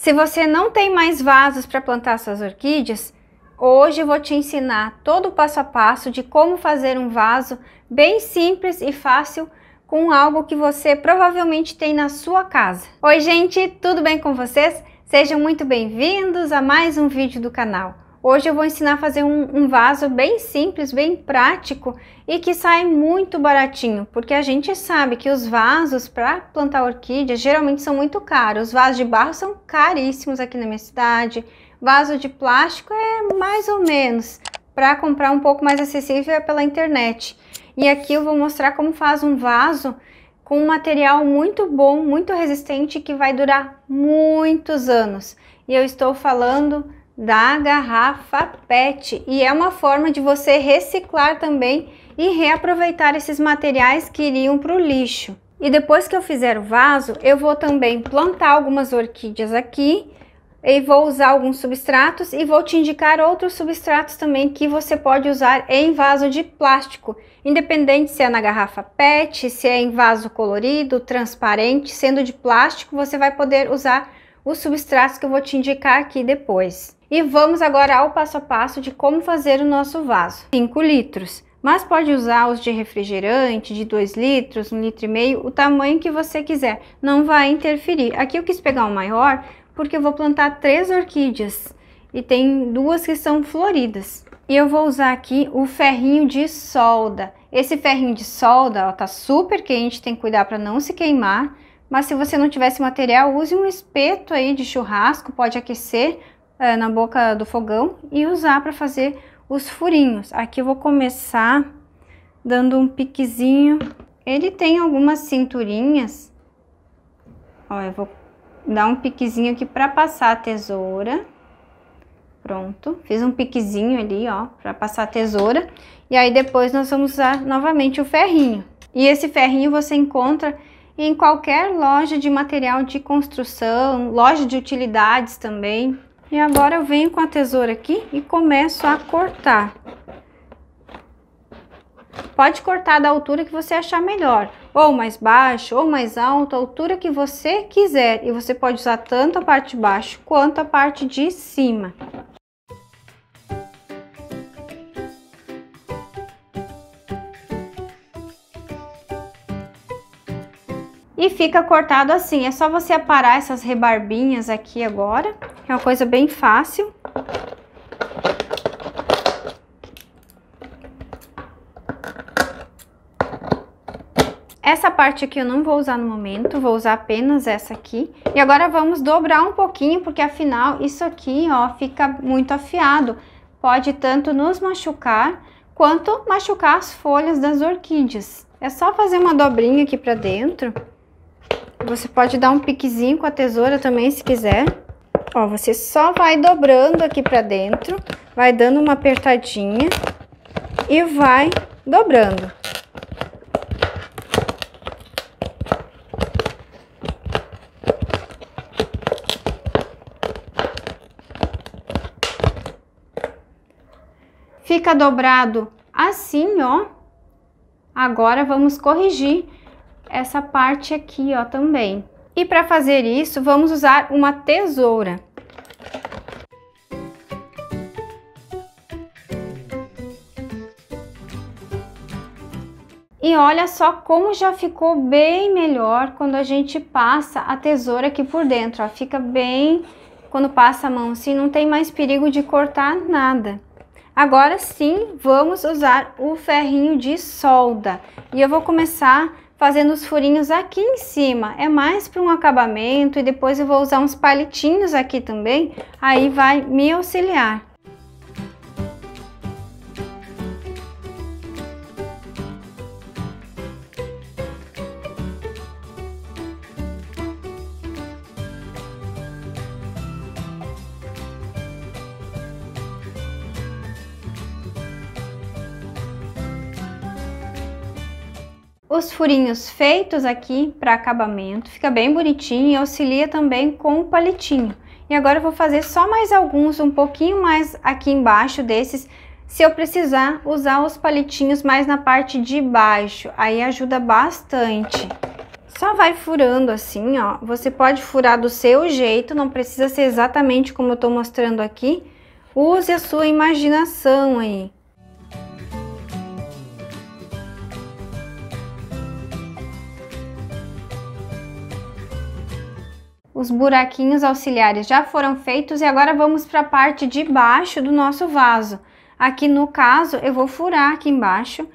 Se você não tem mais vasos para plantar suas orquídeas, hoje eu vou te ensinar todo o passo a passo de como fazer um vaso bem simples e fácil com algo que você provavelmente tem na sua casa. Oi gente, tudo bem com vocês? Sejam muito bem-vindos a mais um vídeo do canal. Hoje eu vou ensinar a fazer um, um, vaso bem simples, bem prático e que sai muito baratinho, porque a gente sabe que os vasos para plantar orquídeas geralmente são muito caros. Os vasos de barro são caríssimos aqui na minha cidade, vaso de plástico é mais ou menos, para comprar um pouco mais acessível é pela internet. E aqui eu vou mostrar como faz um vaso com um material muito bom, muito resistente que vai durar muitos anos. E eu estou falando da garrafa PET e é uma forma de você reciclar também e reaproveitar esses materiais que iriam para o lixo. E depois que eu fizer o vaso, eu vou também plantar algumas orquídeas aqui e vou usar alguns substratos e vou te indicar outros substratos também que você pode usar em vaso de plástico, independente se é na garrafa PET, se é em vaso colorido, transparente, sendo de plástico, você vai poder usar os substratos que eu vou te indicar aqui depois. E vamos agora ao passo a passo de como fazer o nosso vaso. 5 litros, mas pode usar os de refrigerante, de 2 litros, 1 um litro e meio, o tamanho que você quiser, não vai interferir. Aqui eu quis pegar o um maior porque eu vou plantar três orquídeas e tem duas que são floridas. E eu vou usar aqui o ferrinho de solda. Esse ferrinho de solda, ó, tá super quente, tem que cuidar para não se queimar. Mas se você não tivesse material, use um espeto aí de churrasco, pode aquecer é, na boca do fogão e usar para fazer os furinhos. Aqui eu vou começar dando um piquezinho. Ele tem algumas cinturinhas. Ó, eu vou dar um piquezinho aqui para passar a tesoura. Pronto, fiz um piquezinho ali, ó, para passar a tesoura. E aí depois nós vamos usar novamente o ferrinho. E esse ferrinho você encontra em qualquer loja de material de construção, loja de utilidades também. E agora eu venho com a tesoura aqui e começo a cortar. Pode cortar da altura que você achar melhor, ou mais baixo, ou mais alto, a altura que você quiser. E você pode usar tanto a parte de baixo quanto a parte de cima. e fica cortado assim. É só você aparar essas rebarbinhas aqui agora, é uma coisa bem fácil. Essa parte aqui eu não vou usar no momento, vou usar apenas essa aqui. E agora vamos dobrar um pouquinho, porque afinal isso aqui, ó, fica muito afiado. Pode tanto nos machucar, quanto machucar as folhas das orquídeas. É só fazer uma dobrinha aqui pra dentro. Você pode dar um piquezinho com a tesoura também, se quiser. Ó, você só vai dobrando aqui pra dentro, vai dando uma apertadinha e vai dobrando. Fica dobrado assim, ó. Agora, vamos corrigir essa parte aqui, ó, também. E para fazer isso, vamos usar uma tesoura. E olha só como já ficou bem melhor quando a gente passa a tesoura aqui por dentro, ó. Fica bem, quando passa a mão assim, não tem mais perigo de cortar nada. Agora sim, vamos usar o ferrinho de solda. E eu vou começar fazendo os furinhos aqui em cima. É mais para um acabamento e depois eu vou usar uns palitinhos aqui também, aí vai me auxiliar. os furinhos feitos aqui para acabamento, fica bem bonitinho e auxilia também com o palitinho. E agora eu vou fazer só mais alguns, um pouquinho mais aqui embaixo desses, se eu precisar usar os palitinhos mais na parte de baixo, aí ajuda bastante. Só vai furando assim, ó, você pode furar do seu jeito, não precisa ser exatamente como eu tô mostrando aqui, use a sua imaginação aí. Os buraquinhos auxiliares já foram feitos e agora vamos para a parte de baixo do nosso vaso. Aqui no caso, eu vou furar aqui embaixo,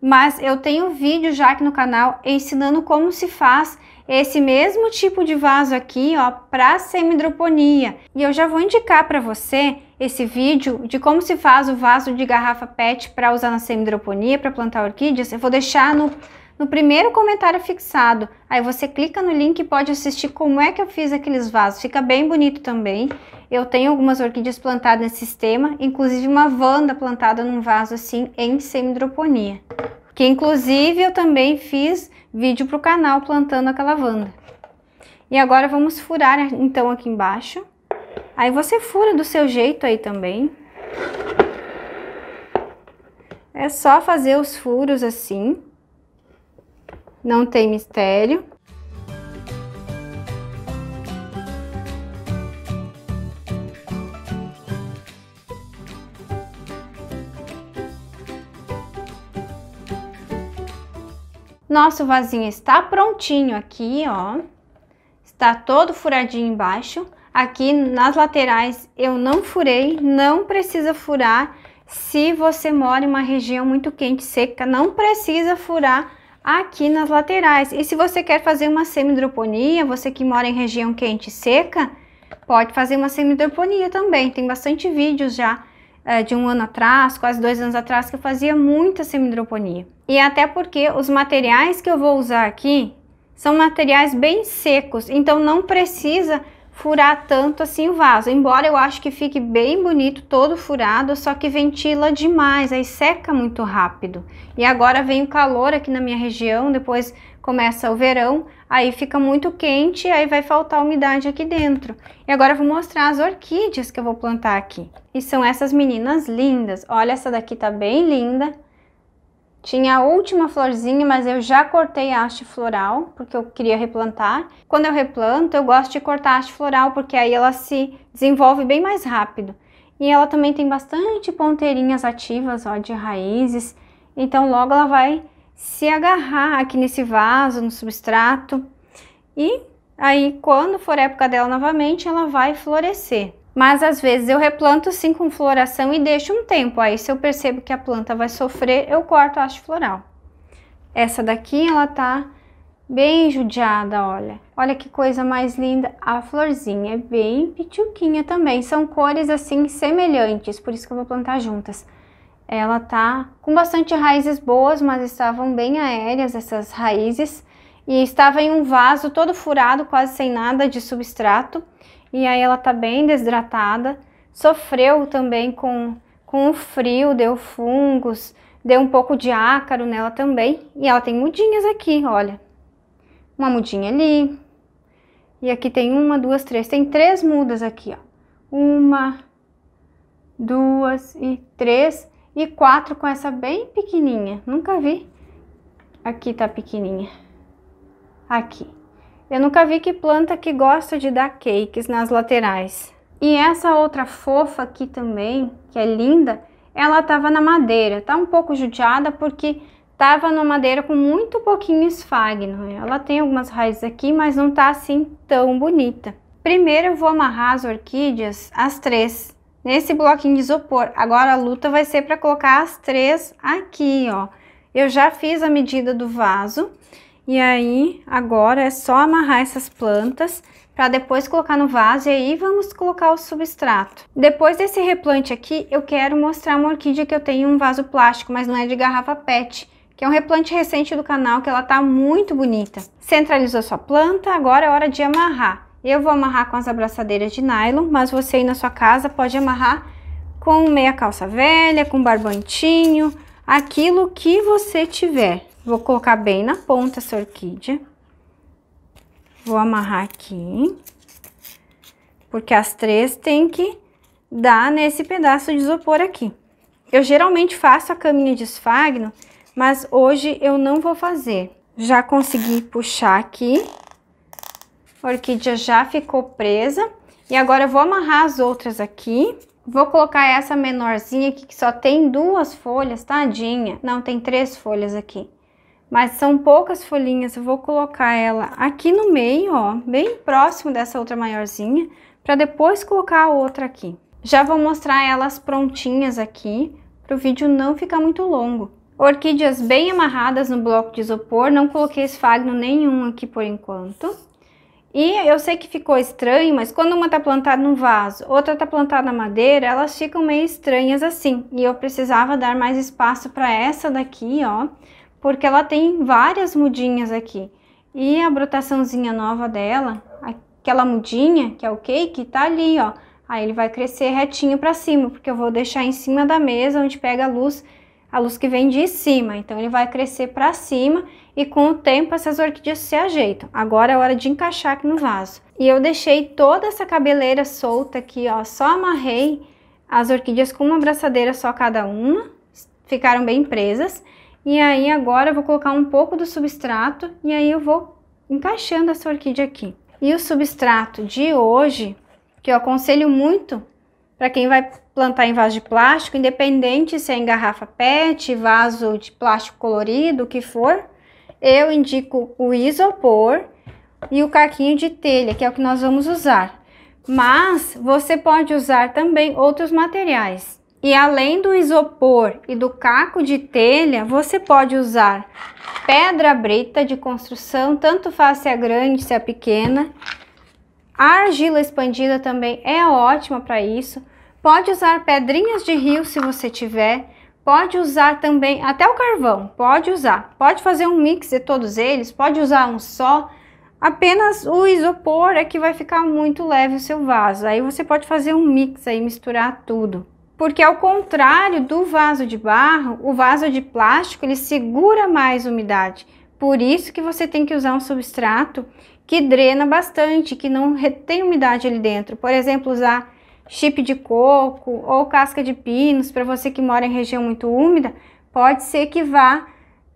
mas eu tenho vídeo já aqui no canal ensinando como se faz esse mesmo tipo de vaso aqui, ó, para semidroponia. E eu já vou indicar para você esse vídeo de como se faz o vaso de garrafa PET para usar na semidroponia, para plantar orquídeas. Eu vou deixar no no primeiro comentário fixado. Aí você clica no link e pode assistir como é que eu fiz aqueles vasos. Fica bem bonito também. Eu tenho algumas orquídeas plantadas nesse sistema, inclusive uma vanda plantada num vaso assim em semidroponia. Que inclusive eu também fiz vídeo para o canal plantando aquela vanda. E agora vamos furar então aqui embaixo. Aí você fura do seu jeito aí também. É só fazer os furos assim não tem mistério. Nosso vasinho está prontinho aqui, ó. Está todo furadinho embaixo. Aqui nas laterais eu não furei, não precisa furar. Se você mora em uma região muito quente, seca, não precisa furar aqui nas laterais. E se você quer fazer uma semidroponia, você que mora em região quente e seca, pode fazer uma semidroponia também. Tem bastante vídeos já é, de um ano atrás, quase dois anos atrás, que eu fazia muita semidroponia. E até porque os materiais que eu vou usar aqui são materiais bem secos, então não precisa furar tanto assim o vaso. Embora eu acho que fique bem bonito todo furado, só que ventila demais, aí seca muito rápido. E agora vem o calor aqui na minha região, depois começa o verão, aí fica muito quente, aí vai faltar umidade aqui dentro. E agora eu vou mostrar as orquídeas que eu vou plantar aqui. E são essas meninas lindas. Olha, essa daqui tá bem linda. Tinha a última florzinha, mas eu já cortei a haste floral, porque eu queria replantar. Quando eu replanto, eu gosto de cortar a haste floral, porque aí ela se desenvolve bem mais rápido. E ela também tem bastante ponteirinhas ativas, ó, de raízes. Então, logo ela vai se agarrar aqui nesse vaso, no substrato. E aí, quando for época dela novamente, ela vai florescer mas às vezes eu replanto sim com floração e deixo um tempo. Aí se eu percebo que a planta vai sofrer, eu corto a haste floral. Essa daqui, ela tá bem judiada, olha. Olha que coisa mais linda, a florzinha é bem pituquinha também. São cores assim semelhantes, por isso que eu vou plantar juntas. Ela tá com bastante raízes boas, mas estavam bem aéreas essas raízes. E estava em um vaso todo furado, quase sem nada de substrato e aí ela tá bem desidratada. Sofreu também com, com o frio, deu fungos, deu um pouco de ácaro nela também. E ela tem mudinhas aqui, olha. Uma mudinha ali. E aqui tem uma, duas, três. Tem três mudas aqui, ó. Uma, duas e três. E quatro com essa bem pequenininha. Nunca vi. Aqui tá pequenininha. Aqui. Eu nunca vi que planta que gosta de dar cakes nas laterais. E essa outra fofa aqui também, que é linda, ela tava na madeira. Tá um pouco judiada porque tava na madeira com muito pouquinho esfagno. Ela tem algumas raízes aqui, mas não tá assim tão bonita. Primeiro eu vou amarrar as orquídeas, as três, nesse bloquinho de isopor. Agora a luta vai ser para colocar as três aqui, ó. Eu já fiz a medida do vaso e aí, agora é só amarrar essas plantas para depois colocar no vaso e aí vamos colocar o substrato. Depois desse replante aqui, eu quero mostrar uma orquídea que eu tenho em um vaso plástico, mas não é de garrafa pet, que é um replante recente do canal, que ela tá muito bonita. Centralizou sua planta, agora é hora de amarrar. Eu vou amarrar com as abraçadeiras de nylon, mas você aí na sua casa pode amarrar com meia calça velha, com barbantinho, aquilo que você tiver. Vou colocar bem na ponta essa orquídea. Vou amarrar aqui. Porque as três tem que dar nesse pedaço de isopor aqui. Eu geralmente faço a caminha de esfagno, mas hoje eu não vou fazer. Já consegui puxar aqui. A orquídea já ficou presa. E agora eu vou amarrar as outras aqui. Vou colocar essa menorzinha aqui, que só tem duas folhas, tadinha. Não, tem três folhas aqui mas são poucas folhinhas, eu vou colocar ela aqui no meio, ó, bem próximo dessa outra maiorzinha, para depois colocar a outra aqui. Já vou mostrar elas prontinhas aqui, para o vídeo não ficar muito longo. Orquídeas bem amarradas no bloco de isopor, não coloquei esfagno nenhum aqui por enquanto. E eu sei que ficou estranho, mas quando uma tá plantada num vaso, outra tá plantada na madeira, elas ficam meio estranhas assim. E eu precisava dar mais espaço para essa daqui, ó, porque ela tem várias mudinhas aqui. E a brotaçãozinha nova dela, aquela mudinha, que é o cake, tá ali, ó. Aí ele vai crescer retinho para cima, porque eu vou deixar em cima da mesa onde pega a luz, a luz que vem de cima. Então ele vai crescer para cima e com o tempo essas orquídeas se ajeitam. Agora é hora de encaixar aqui no vaso. E eu deixei toda essa cabeleira solta aqui, ó, só amarrei as orquídeas com uma abraçadeira só cada uma, ficaram bem presas. E aí agora eu vou colocar um pouco do substrato e aí eu vou encaixando essa orquídea aqui. E o substrato de hoje, que eu aconselho muito para quem vai plantar em vaso de plástico, independente se é em garrafa PET, vaso de plástico colorido, o que for, eu indico o isopor e o caquinho de telha, que é o que nós vamos usar. Mas você pode usar também outros materiais. E além do isopor e do caco de telha, você pode usar pedra brita de construção, tanto faz se a é grande, se a é pequena. A argila expandida também é ótima para isso. Pode usar pedrinhas de rio se você tiver. Pode usar também até o carvão, pode usar. Pode fazer um mix de todos eles, pode usar um só. Apenas o isopor é que vai ficar muito leve o seu vaso. Aí você pode fazer um mix aí, misturar tudo porque ao contrário do vaso de barro, o vaso de plástico ele segura mais umidade. Por isso que você tem que usar um substrato que drena bastante, que não retém umidade ali dentro. Por exemplo, usar chip de coco ou casca de pinos para você que mora em região muito úmida, pode ser que vá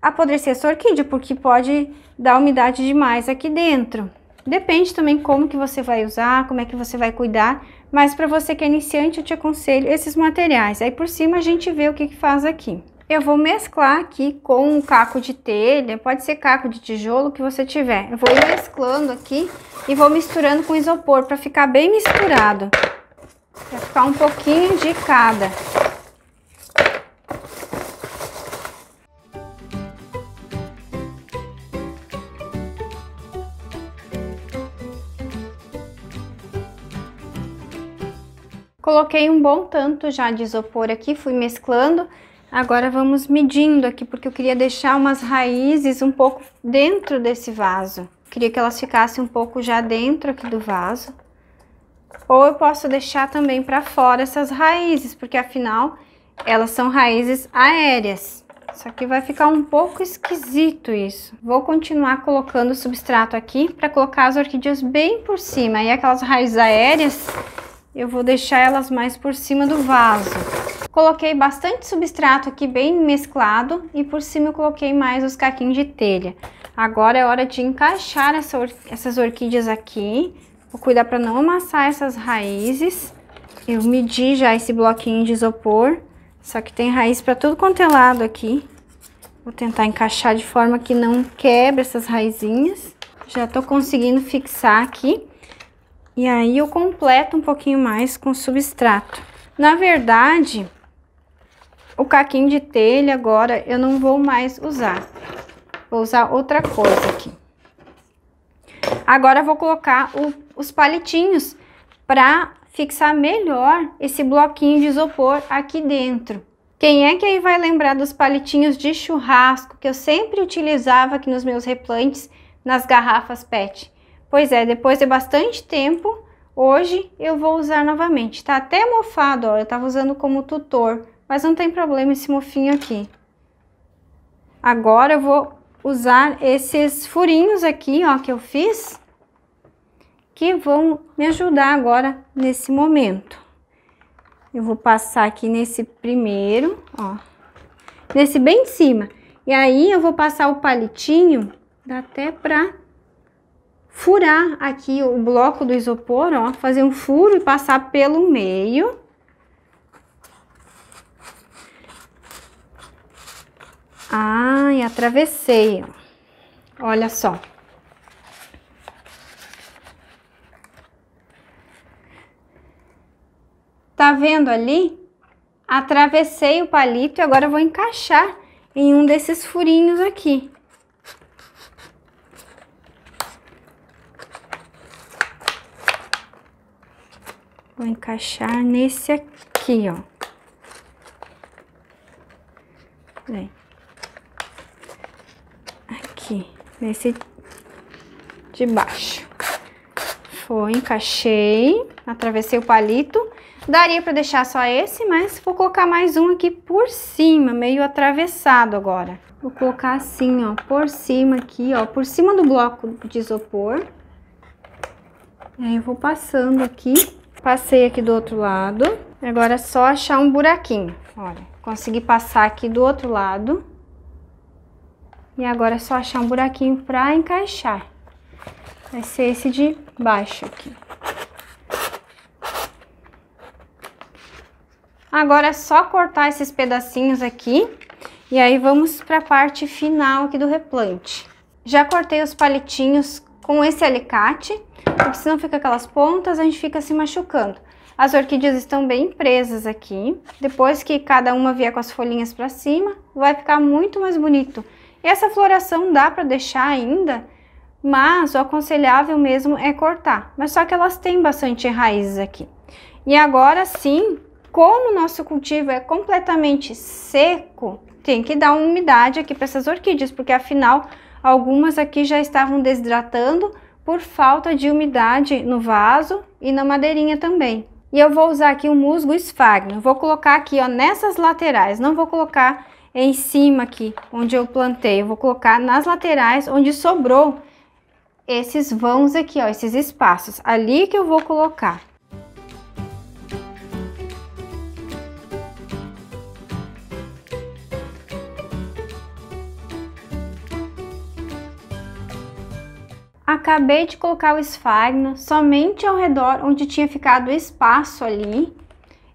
apodrecer sua orquídea, porque pode dar umidade demais aqui dentro. Depende também como que você vai usar, como é que você vai cuidar, mas para você que é iniciante eu te aconselho esses materiais. Aí por cima a gente vê o que, que faz aqui. Eu vou mesclar aqui com um caco de telha, pode ser caco de tijolo que você tiver. Eu vou mesclando aqui e vou misturando com isopor para ficar bem misturado. Pra ficar um pouquinho de cada. Coloquei um bom tanto já de isopor aqui, fui mesclando. Agora vamos medindo aqui, porque eu queria deixar umas raízes um pouco dentro desse vaso. Queria que elas ficassem um pouco já dentro aqui do vaso. Ou eu posso deixar também para fora essas raízes, porque afinal elas são raízes aéreas. Só que vai ficar um pouco esquisito isso. Vou continuar colocando o substrato aqui para colocar as orquídeas bem por cima. E aquelas raízes aéreas eu vou deixar elas mais por cima do vaso. Coloquei bastante substrato aqui bem mesclado e por cima eu coloquei mais os caquinhos de telha. Agora é hora de encaixar essa or essas orquídeas aqui. Vou cuidar para não amassar essas raízes. Eu medi já esse bloquinho de isopor, só que tem raiz para tudo quanto é lado aqui. Vou tentar encaixar de forma que não quebre essas raizinhas. Já tô conseguindo fixar aqui. E aí eu completo um pouquinho mais com substrato. Na verdade, o caquinho de telha agora eu não vou mais usar. Vou usar outra coisa aqui. Agora vou colocar o, os palitinhos para fixar melhor esse bloquinho de isopor aqui dentro. Quem é que aí vai lembrar dos palitinhos de churrasco que eu sempre utilizava aqui nos meus replantes nas garrafas PET? Pois é, depois de bastante tempo, hoje eu vou usar novamente. Tá até mofado, ó, eu tava usando como tutor, mas não tem problema esse mofinho aqui. Agora eu vou usar esses furinhos aqui, ó, que eu fiz, que vão me ajudar agora nesse momento. Eu vou passar aqui nesse primeiro, ó, nesse bem em cima. E aí eu vou passar o palitinho, dá até pra furar aqui o bloco do isopor, ó, fazer um furo e passar pelo meio. Ai, atravessei, ó. Olha só. Tá vendo ali? Atravessei o palito e agora vou encaixar em um desses furinhos aqui. Vou encaixar nesse aqui, ó. Vem. Aqui, nesse de baixo. Foi, encaixei, atravessei o palito. Daria para deixar só esse, mas vou colocar mais um aqui por cima, meio atravessado agora. Vou colocar assim, ó, por cima aqui, ó, por cima do bloco de isopor. E aí eu vou passando aqui Passei aqui do outro lado. Agora é só achar um buraquinho. Olha, consegui passar aqui do outro lado. E agora é só achar um buraquinho pra encaixar. Vai ser esse de baixo aqui. Agora é só cortar esses pedacinhos aqui. E aí vamos pra parte final aqui do replante. Já cortei os palitinhos com esse alicate porque senão fica aquelas pontas, a gente fica se machucando. As orquídeas estão bem presas aqui. Depois que cada uma vier com as folhinhas para cima, vai ficar muito mais bonito. E essa floração dá para deixar ainda, mas o aconselhável mesmo é cortar. Mas só que elas têm bastante raízes aqui. E agora sim, como o nosso cultivo é completamente seco, tem que dar umidade aqui para essas orquídeas, porque afinal algumas aqui já estavam desidratando, por falta de umidade no vaso e na madeirinha também. E eu vou usar aqui o um musgo esfagno, vou colocar aqui ó, nessas laterais, não vou colocar em cima aqui onde eu plantei, eu vou colocar nas laterais onde sobrou esses vãos aqui, ó, esses espaços, ali que eu vou colocar. Acabei de colocar o esfagno somente ao redor onde tinha ficado espaço ali.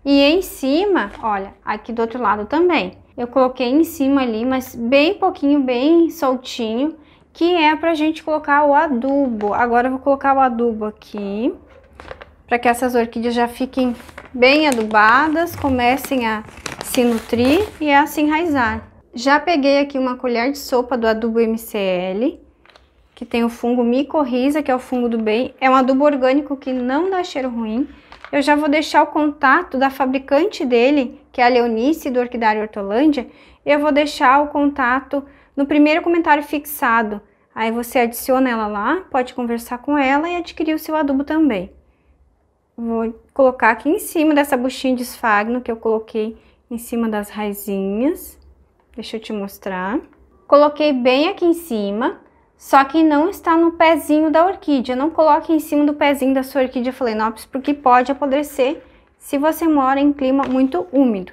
E em cima, olha, aqui do outro lado também. Eu coloquei em cima ali, mas bem pouquinho, bem soltinho, que é pra gente colocar o adubo. Agora eu vou colocar o adubo aqui, para que essas orquídeas já fiquem bem adubadas, comecem a se nutrir e a se enraizar. Já peguei aqui uma colher de sopa do adubo MCL que tem o fungo micorriza, que é o fungo do bem. É um adubo orgânico que não dá cheiro ruim. Eu já vou deixar o contato da fabricante dele, que é a Leonice do Orquidário Hortolândia. Eu vou deixar o contato no primeiro comentário fixado. Aí você adiciona ela lá, pode conversar com ela e adquirir o seu adubo também. Vou colocar aqui em cima dessa buchinha de esfagno que eu coloquei em cima das raizinhas. Deixa eu te mostrar. Coloquei bem aqui em cima. Só que não está no pezinho da orquídea. Não coloque em cima do pezinho da sua orquídea Phalaenopsis, porque pode apodrecer se você mora em clima muito úmido.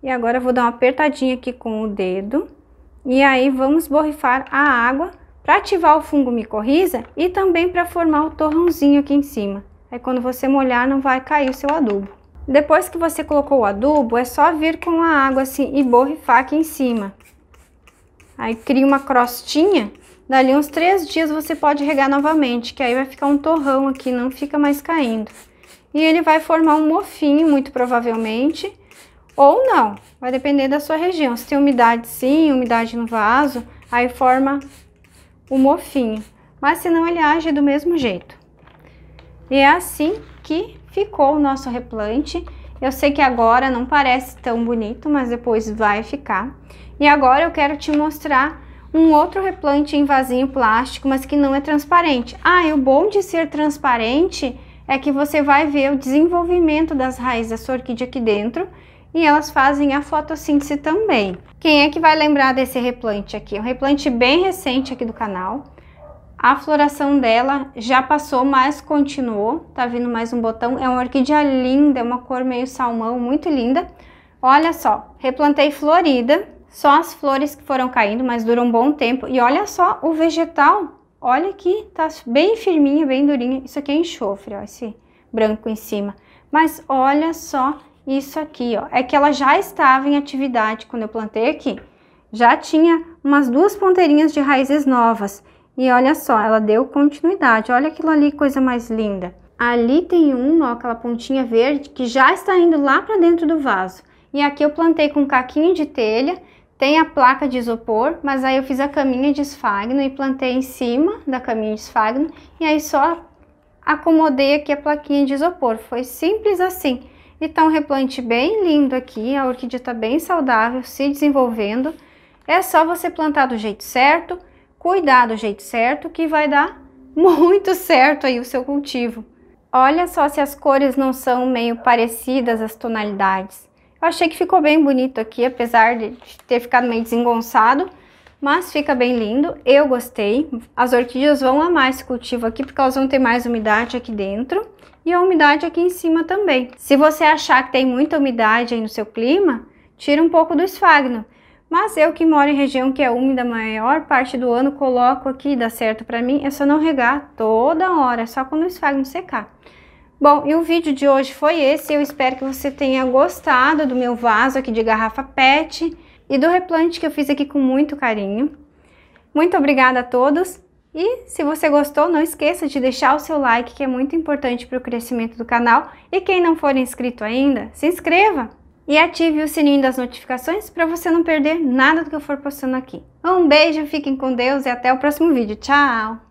E agora eu vou dar uma apertadinha aqui com o dedo. E aí vamos borrifar a água para ativar o fungo micorriza e também para formar o torrãozinho aqui em cima. Aí quando você molhar não vai cair o seu adubo. Depois que você colocou o adubo, é só vir com a água assim e borrifar aqui em cima. Aí cria uma crostinha Dali uns três dias você pode regar novamente, que aí vai ficar um torrão aqui, não fica mais caindo. E ele vai formar um mofinho, muito provavelmente, ou não, vai depender da sua região. Se tem umidade sim, umidade no vaso, aí forma o mofinho. Mas senão ele age do mesmo jeito. E é assim que ficou o nosso replante. Eu sei que agora não parece tão bonito, mas depois vai ficar. E agora eu quero te mostrar um outro replante em vasinho plástico, mas que não é transparente. Ah, e o bom de ser transparente é que você vai ver o desenvolvimento das raízes da sua orquídea aqui dentro e elas fazem a fotossíntese também. Quem é que vai lembrar desse replante aqui? É um replante bem recente aqui do canal. A floração dela já passou, mas continuou. Tá vindo mais um botão. É uma orquídea linda, é uma cor meio salmão, muito linda. Olha só, replantei florida só as flores que foram caindo, mas durou um bom tempo. E olha só o vegetal, olha aqui, tá bem firminha, bem durinha. Isso aqui é enxofre, ó, esse branco em cima. Mas olha só isso aqui, ó, é que ela já estava em atividade quando eu plantei aqui. Já tinha umas duas ponteirinhas de raízes novas. E olha só, ela deu continuidade, olha aquilo ali, coisa mais linda. Ali tem um, ó, aquela pontinha verde que já está indo lá para dentro do vaso. E aqui eu plantei com caquinho de telha tem a placa de isopor, mas aí eu fiz a caminha de esfagno e plantei em cima da caminha de esfagno e aí só acomodei aqui a plaquinha de isopor. Foi simples assim. Então, um replante bem lindo aqui, a orquídea está bem saudável, se desenvolvendo. É só você plantar do jeito certo, cuidar do jeito certo, que vai dar muito certo aí o seu cultivo. Olha só se as cores não são meio parecidas, as tonalidades. Eu achei que ficou bem bonito aqui, apesar de ter ficado meio desengonçado, mas fica bem lindo, eu gostei. As orquídeas vão amar esse cultivo aqui, porque elas vão ter mais umidade aqui dentro e a umidade aqui em cima também. Se você achar que tem muita umidade aí no seu clima, tira um pouco do esfagno. Mas eu que moro em região que é úmida a maior parte do ano, coloco aqui, dá certo para mim, é só não regar toda hora, é só quando o esfagno secar. Bom, e o vídeo de hoje foi esse. Eu espero que você tenha gostado do meu vaso aqui de garrafa PET e do replante que eu fiz aqui com muito carinho. Muito obrigada a todos. E se você gostou, não esqueça de deixar o seu like, que é muito importante para o crescimento do canal. E quem não for inscrito ainda, se inscreva e ative o sininho das notificações para você não perder nada do que eu for postando aqui. Um beijo, fiquem com Deus e até o próximo vídeo. Tchau!